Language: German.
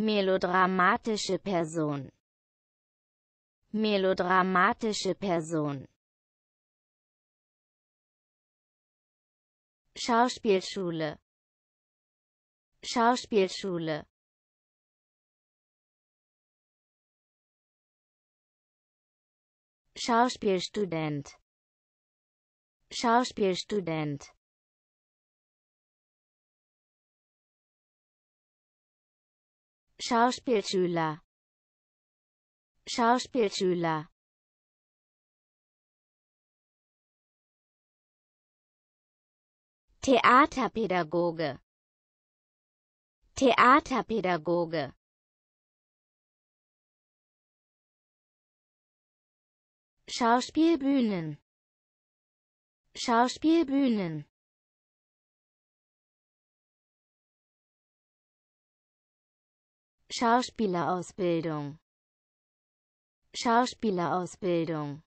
melodramatische Person melodramatische Person Schauspielschule Schauspielschule Schauspielstudent Schauspielstudent Schauspielschüler Schauspielschüler Theaterpädagoge Theaterpädagoge Schauspielbühnen Schauspielbühnen Schauspielerausbildung Schauspielerausbildung